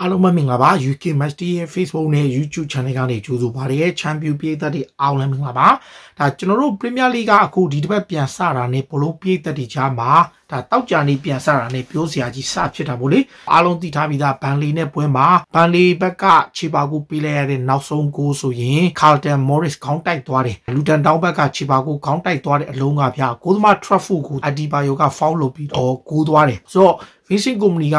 အားလုံးပဲမင်္ဂလာပါ UK Match Day ရဲ့ Facebook နဲ့ YouTube Channel ကနေကြိုဆိုပါရစေ Champion ပြည်သက်တွေအောင်လည်းမင်္ဂလာပါဒါကျွန်တော်တို့ Premier League ကအခုဒီတစ်ပတ်ပြန်စတာနဲ့ဘလုံးပြည်သက်တွေကြားမှာဒါတောက်ကြနေပြန်စတာနဲ့ပြောစရာကြီးစဖြစ်တာပေါ့လေအားလုံးသိထားပြီးသားဘန်လီနဲ့ပွဲမှာဘန်လီဘက်ကခြေပါကူပေးလိုက်ရတဲ့နောက်ဆုံးဂိုးဆိုရင် Carlton Morris ခေါင်းတိုက်သွားတယ်လူတန်တောင်းဘက်ကခြေပါကူခေါင်းတိုက်သွားတဲ့အလုံးကဗျာကိုသမား Trafford ကို Adibayo က foul လုပ်ပြီးတော့ဂိုးသွားတယ်ဆိုတော့ Vincent Company က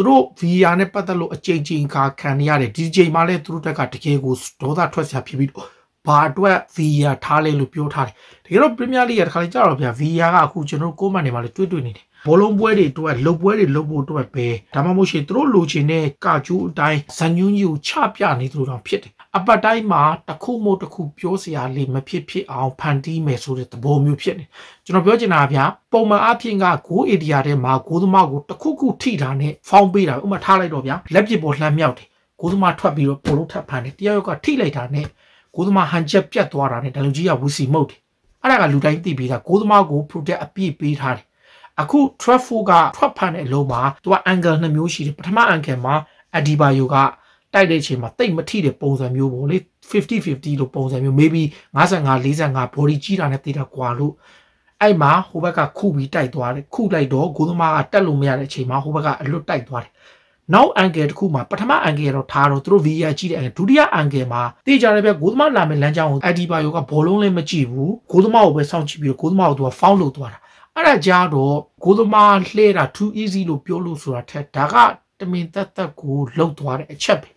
သူတို့ VR နဲ့ပတ်သက်လို့အကြိမ်ကြိမ်ခါခံရတယ်ဒီကြိမ်မှလည်းသူတို့တက်ကတကယ်ကိုဒေါသထွက်စရာဖြစ်ပြီးတော့ဘာအတွက် VR ထားလဲလို့ပြောထားတယ်တကယ်တော့ Premier League ကတခါလေကြာတော့ဗျာ VR ကအခုကျွန်တော်ကိုယ်မှနေမှာလေတွေ့တွေ့နေတယ်ဘောလုံးပွဲတွေအတွက်လှုပ်ပွဲတွေလှုပ်ဖို့အတွက်ပဲဒါမှမဟုတ်ရှင်သူတို့လိုချင်တဲ့ကာကျူးအတိုင်းဇန်ညွန်းကြီးကိုချပြနေသူတို့တော့ဖြစ်တယ်အပတ်တိုင်းမှာတစ်ခုမို့တစ်ခုပြောစရာလေးမဖြစ်ဖြစ်အောင်ဖန်တီးမယ်ဆိုတဲ့သဘောမျိုးဖြစ်နေကျွန်တော်ပြောချင်တာဗျာပုံမှန်အဖြစ်က9 area ထဲမှာ9သမားကိုတစ်ခုခုထိတာနဲ့ဖောင်းပေးတာဥမာထားလိုက်တော့ဗျာလက်ပစ်ပေါ်လှမ်းမြောက်တယ်9သမားထွက်ပြီးတော့ပုံလုံးထပ်ဖန်တယ်တရားရောက်ကထိလိုက်တာနဲ့9သမားဟန်ချက်ပြတ်သွားတာနဲ့ဒါလုံကြီးကဝူစီမှုတ်တယ်အဲ့ဒါကလူတိုင်းသိပြီးသား9သမားကို project အပြည့်ပေးထားတယ်အခု trafo ကထွက်ဖန်တဲ့အလုံးမှာသူက angle နှစ်မျိုးရှိတယ်ပထမ angle မှာအဒီဘာယိုကတိုက်တဲ့အချိန်မှာတိတ်မထိတဲ့ပုံစံမျိုးပေါ့လေ50 50လို့ပုံစံမျိုး maybe 55 45 body ကြီးတာနဲ့တိတာကွာလို့အဲ့မှာဟိုဘက်ကခုပြီးတိုက်သွားတယ်ခုလိုက်တော့ကိုသမားကတက်လို့မရတဲ့အချိန်မှာဟိုဘက်ကအလွတ်တိုက်သွားတယ်နောက် angle တစ်ခုမှာပထမ angle တော့ထားတော့သူတို့ VR ကြည့်တဲ့ angle ဒုတိယ angle မှာတေးကြတဲ့ဘက်ဂိုးသမားလာမယ့်လမ်းကြောင်းကိုအက်ဒီပါယိုကဘောလုံးလည်းမကြည့်ဘူးဂိုးသမားကိုပဲစောင့်ကြည့်ပြီးတော့ဂိုးသမားကိုသူက foul လုပ်သွားတာအဲ့ဒါကြတော့ဂိုးသမားလှဲတာ too easy လို့ပြောလို့ဆိုတာထက်ဒါကတမင်သက်သက်ကိုလှုပ်သွားတဲ့အချက်ပဲ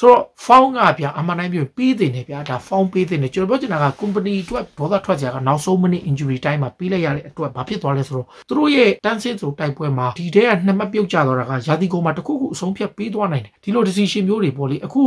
ဆိုတော့ found ကဗျာအမှန်တိုင်းပြောပြီးတင်တယ်ဗျာဒါ found ပြီးတင်တယ်ကျွန်တော်ပြောချင်တာက company အတွက်ဒေါသထွက်ကြတာကနောက်ဆုံးမိနစ် injury time မှာပြီးလိုက်ရတဲ့အတွက်ဘာဖြစ်သွားလဲဆိုတော့သူတို့ရဲ့တန်းစင်းဆိုတိုက်ပွဲမှာဒီတဲ့ကနှစ်မပြုတ်ကျသွားတာကရာသီကုန်မှာတခုခုအဆုံးဖြတ်ပြီးသွားနိုင်တယ်ဒီလို decision မျိုးတွေပေါ့လေအခု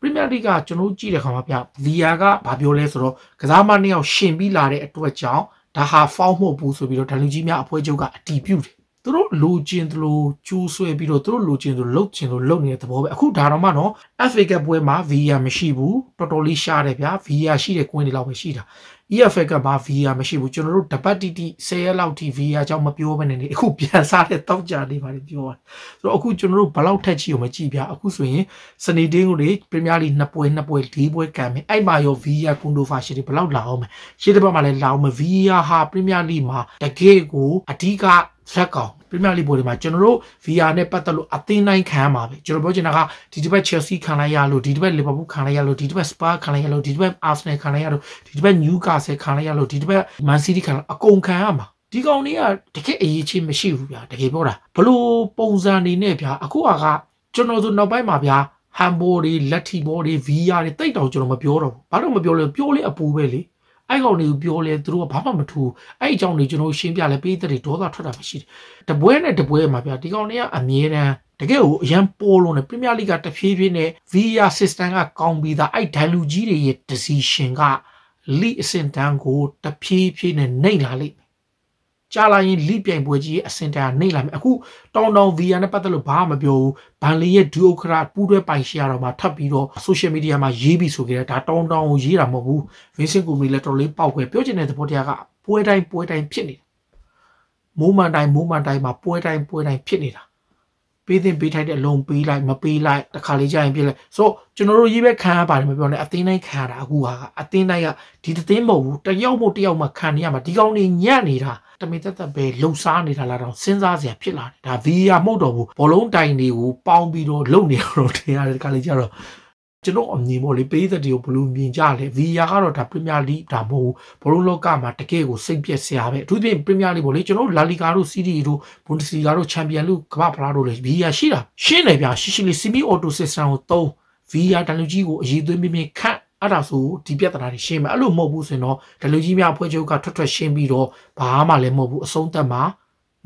Premier League ကကျွန်တော်ကြည့်တဲ့ခါမှာဗျာ Villa ကဘာပြောလဲဆိုတော့ကစားမနှစ်ယောက်ရှင်ပြီးလာတဲ့အတွက်ကြောင့်ဒါဟာ found မဟုတ်ဘူးဆိုပြီးတော့ဒန်လူကြီးများအဖွဲ့ချုပ်ကအတီးပြုတ်တယ်သူတို့လိုချင်သလိုကြိုးဆွဲပြီးတော့သူတို့လိုချင်သလိုလုပ်ချင်သလိုလုပ်နေတဲ့သဘောပဲအခုဒါတော့မှနော် FA Cup ပွဲမှာ VAR မရှိဘူးတော်တော်လေးရှားတယ်ဗျာ VAR ရှိတဲ့ကွင်းတွေလောက်ပဲရှိတာ EFA ကဘာ VAR မရှိဘူးကျွန်တော်တို့တပတ်တိတိ10ရက်လောက်ထိ VAR ကြောင့်မပြောဘဲနဲ့နေအခုပြန်စားတဲ့တောက်ကြနေပါလေပြောတာဆိုတော့အခုကျွန်တော်တို့ဘလောက်ထက်ချီအောင်မကြည့်ဗျာအခုဆိုရင်စနေတင်းကိုလေပရီးမီးယားလိ2ပွဲ2ပွဲ4ပွဲကန်မယ်အဲ့မှာရော VAR ကွန်ဒိုဖာရှီတွေဘလောက်လာအောင်မယ်ရှေ့တစ်ပတ်မှာလည်းလာအောင်မယ် VAR ဟာပရီးမီးယားလိမှာတကယ်ကိုအဓိကရက်ကောင်ပရီးမီယာလိဂ်ပွဲတွေမှာကျွန်တော်တို့ VR နဲ့ပတ်သက်လို့အသင်းတိုင်းခံရမှာပဲကျွန်တော်ပြောချင်တာကဒီတစ်ပတ် Chelsea ခံလိုက်ရလို့ဒီတစ်ပတ် Liverpool ခံလိုက်ရလို့ဒီတစ်ပတ် Spurs ခံလိုက်ရလို့ဒီတစ်ပတ် Arsenal ခံလိုက်ရလို့ဒီတစ်ပတ် Newcastle ခံလိုက်ရလို့ဒီတစ်ပတ် Man City ခံလိုက်အကုန်ခံရမှာဒီကောင်တွေကတကယ်အရေးကြီးမရှိဘူးဗျာတကယ်ပြောတာဘလို့ပုံစံနေနဲ့ဗျာအခုကကျွန်တော်တို့နောက်ပိုင်းမှာဗျာဟမ်ဘော်တွေလက်ထီဘော်တွေ VR တွေတိတ်တောင်ကျွန်တော်မပြောတော့ဘူးဘာလို့မပြောလဲပြောလဲအပူပဲလေအဲ့ကောင်တွေကိုပြောလဲသူတို့ကဘာမှမထူအဲ့အကြောင်းတွေကျွန်တော်ရှင်းပြလဲပေးတဲ့တွေဒေါသထွက်တာပဲရှိတယ်တပွဲနဲ့တပွဲမှာဗျာဒီကောင်တွေကအမြဲတမ်းတကယ်ကိုအရန်ပေါ်လုံးနဲ့ Premier League ကတဖြည်းဖြည်းနဲ့ VR system ကကောင်းပြီးသားအဲ့ dialogue ကြီးတွေရဲ့ decision က league အဆင့်တန်းကိုတဖြည်းဖြည်းနဲ့နှိမ့်လာလိမ့်ကြာလာရင်လိပြိုင်ပွဲကြီးရဲ့အစင်တာနှိမ့်လာမယ်အခုတောင်တောင် VR နဲ့ပတ်သက်လို့ဘာမှမပြောဘူးဘန်လီရဲ့ဒူအိုခရာပူးတွဲပိုင်ရှယ်တော်မှာထပ်ပြီးတော့ social media မှာရေးပြီးဆိုကြတာဒါတောင်တောင်ကိုရေးတာမဟုတ်ဘူး Vincent Company လည်းတော်လေးပေါက်ခွဲပြောချင်တဲ့သဘောတရားကပွဲတိုင်းပွဲတိုင်းဖြစ်နေတာမိုးမန်တိုင်းမိုးမန်တိုင်းမှာပွဲတိုင်းပွဲတိုင်းဖြစ်နေတာပေးသင့်ပေးထိုက်တဲ့လုံပေးလိုက်မပေးလိုက်တခါလေးကြာရင်ပြည့်လိုက်ဆိုကျွန်တော်တို့ရေးပဲခံရပါတယ်မပြောနဲ့အသင်းတိုင်းခံရတာအခုဟာအသင်းတိုင်းကဒီသင်းမဟုတ်ဘူးတယောက်မို့တယောက်မှခံနေရမှာဒီကောင်နေညံ့နေတာတမိသက်သက်ပဲလှုပ်ရှားနေတာလားတော့စဉ်းစားစရာဖြစ်လာတယ်ဒါ VR မဟုတ်တော့ဘူးဘောလုံးတိုင်တွေကိုပေါင်းပြီးတော့လုံနေတော့ထင်ရတယ်တခါလေးကြာတော့ကျွန်တော်အမြင်ပေါ့လေပေးသက်တွေကိုဘလို့မြင်ကြလဲ VR ကတော့ဒါ Premier League ဒါမဟုတ်ဘလုံးလောကမှာတကယ်ကိုစိတ်ပျက်စရာပဲအထူးသဖြင့် Premier League ပေါ့လေကျွန်တော် La Liga တို့ Serie A တို့ Bundesliga တို့ Champions League ကမ္ဘာဖလားတို့လေ VR ရှိတာရှင်းတယ်ဗျာရှိရှိလေး CB Auto System ကိုသုံး VR တန်လူကြီးကိုအရေးသွင်းပြင်းပြင်းခတ်အဲ့ဒါဆိုဒီပြဿနာတွေရှင်းမယ်အဲ့လိုမဟုတ်ဘူးဆိုရင်တော့ဒလူကြီးများအဖွဲ့ချုပ်ကထွက်ထွက်ရှင်းပြီးတော့ဘာမှလည်းမဟုတ်ဘူးအဆုံးသတ်မှာ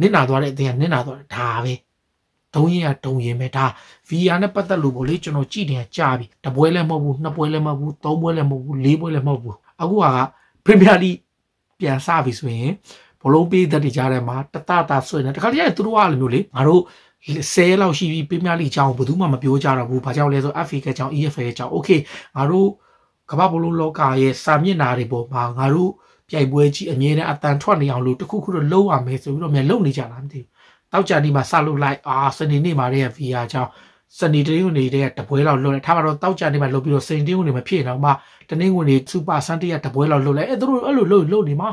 နစ်နာသွားတဲ့အတင်းကနစ်နာသွားတာဒါပဲဒုံးရင်ကဒုံးရင်ပဲဒါ VR နဲ့ပတ်သက်လို့ပေါ့လေကျွန်တော်ကြည့်နေတာကြာပြီတပွဲလည်းမဟုတ်ဘူးနှစ်ပွဲလည်းမဟုတ်ဘူးသုံးပွဲလည်းမဟုတ်ဘူးလေးပွဲလည်းမဟုတ်ဘူးအခုက Premier League ပြန်စပြီဆိုရင်ဘလုံးပေးသက်တွေကြားထဲမှာတတတာဆွဲနေတခါတည်းကသူတို့ကလိုမျိုးလေငါတို့ဆယ်လောက်ရှိပြီပရီးမီးယားလိအကြောင်းဘယ်သူမှမပြောကြတော့ဘူး။ဘာကြောင့်လဲဆို FA ကအကြောင်း EFA ကအကြောင်း Okay ငါတို့ကမ္ဘာဘလုံးလောကရဲ့စာမျက်နှာတွေပေါ်မှာငါတို့ပြိုင်ပွဲကြီးအမြဲတမ်းအတန်ထွက်နေအောင်လို့တခုခုတော့လုံးရမယ်ဆိုပြီးတော့မြန်လုံနေကြတာမသိဘူးလောက်ကြနေမှာစလုပ်လိုက်အာစနေနေ့မှာတည်းက VR ကြောင်းစနေတနင်္ဂနွေတည်းကတပွဲလောက်လုပ်လိုက်ထားမှာတော့တောက်ကြနေမှာလုပ်ပြီးတော့စနေတနင်္ဂနွေမှာဖြစ်နေတော့မှတနင်္ဂနွေစူပါဆန်တရတပွဲလောက်လုပ်လိုက်အဲသူတို့အဲ့လိုလုပ်လုပ်နေမှာ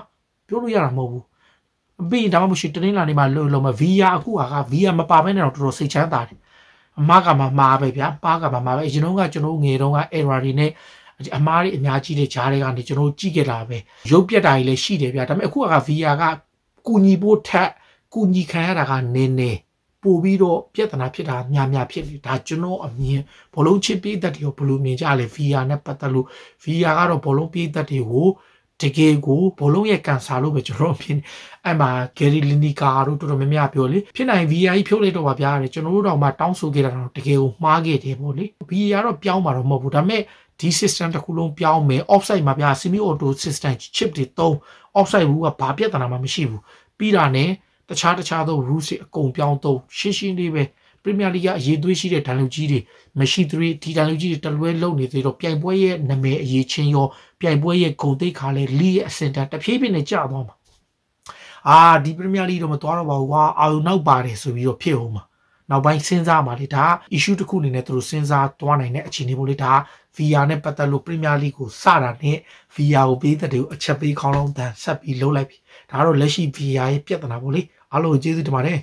ပြောလို့ရတာမဟုတ်ဘူးအပြင်ဒါမှမရှိတနင်္လာနေ့မှာလုပ်လို့မ VR အခုက VR မပါဘဲနဲ့တော့တော်တော်စိတ်ချမ်းသာတယ်အမကမှမှားပဲဗျာပါကမှမှားပဲအရင်တုန်းကကျွန်တော်ငယ်တုန်းက error တွေနဲ့အမားတွေအများကြီးတဲ့ဂျားတွေကနေကျွန်တော်ကြည့်ခဲ့တာပဲရုပ်ပြက်တာကြီးလည်းရှိတယ်ဗျာဒါပေမဲ့အခုက VR ကကူညီဖို့ထက်ကူညီခံရတာကနည်းနည်းပို့ပြီးတော့ပြဿနာဖြစ်တာများများဖြစ်လေဒါကျွန်တော်အမြင်ဘောလုံးချစ်ပေးသက်တွေရောဘယ်လိုမြင်ကြလဲ VR နဲ့ပတ်သက်လို့ VR ကတော့ဘောလုံးပေးသက်တွေကိုတကယ်ကိုဘောလုံးရဲ့ကန်ဆာလို့ပဲကျွန်တော်ဖြစ်အဲ့မှာ Gary Lineker တို့တော်တော်များများပြောလေဖြစ်နိုင် VR ကြီးဖြုတ်လိုက်တော့ပါဗျာတဲ့ကျွန်တော်တို့တော့မှတောင်းဆိုခဲ့တာတော့တကယ်ကိုမှားခဲ့တယ်ပေါ့လေ VR တော့ပြောင်းမှာတော့မဟုတ်ဘူးဒါပေမဲ့ဒီ system တစ်ခုလုံးပြောင်းမယ် offside မှာဗျာ semi auto system chip တွေသုံး offside ဘူးကဘာပြဿနာမှမရှိဘူးပြီးတာနဲ့တခြားတခြားသော rules တွေအကုန်ပြောင်းသုံးရှင်းရှင်းလေးပဲပရီးမီးယားလိဂ်အရေးသွေးရှိတဲ့ဒဏ်လူကြီးတွေမရှိသရွေ့ဒီဒဏ်လူကြီးတွေတလွဲလုံနေသေးတော့ပြိုင်ပွဲရဲ့နာမည်အရေးချင်းရောပြိုင်ပွဲရဲ့ဂုဏ်သိက္ခာလဲလိရဲ့အစင်တန်တဖြည်းဖြည်းနဲ့ကျသွားမှာအာဒီပရီးမီးယားလိဂ်တော့မသွားတော့ပါဘူးကွာအာရုံနောက်ပါတယ်ဆိုပြီးတော့ဖြစ်အောင်မှာနောက်ပိုင်းစဉ်းစားပါလေဒါ issue တစ်ခုအနေနဲ့သူတို့စဉ်းစားသွားနိုင်တဲ့အခြေအနေပေါ့လေဒါ VR နဲ့ပတ်သက်လို့ Premier League ကိုစတာနဲ့ VR ကိုပေးတဲ့တွေကိုအချက်ပေးခေါင်းလုံးတန်ဆက်ပြီးလုံးလိုက်ပြီဒါကတော့လက်ရှိ VR ရဲ့ပြဿနာပေါ့လေအားလုံးကျေးဇူးတင်ပါတယ်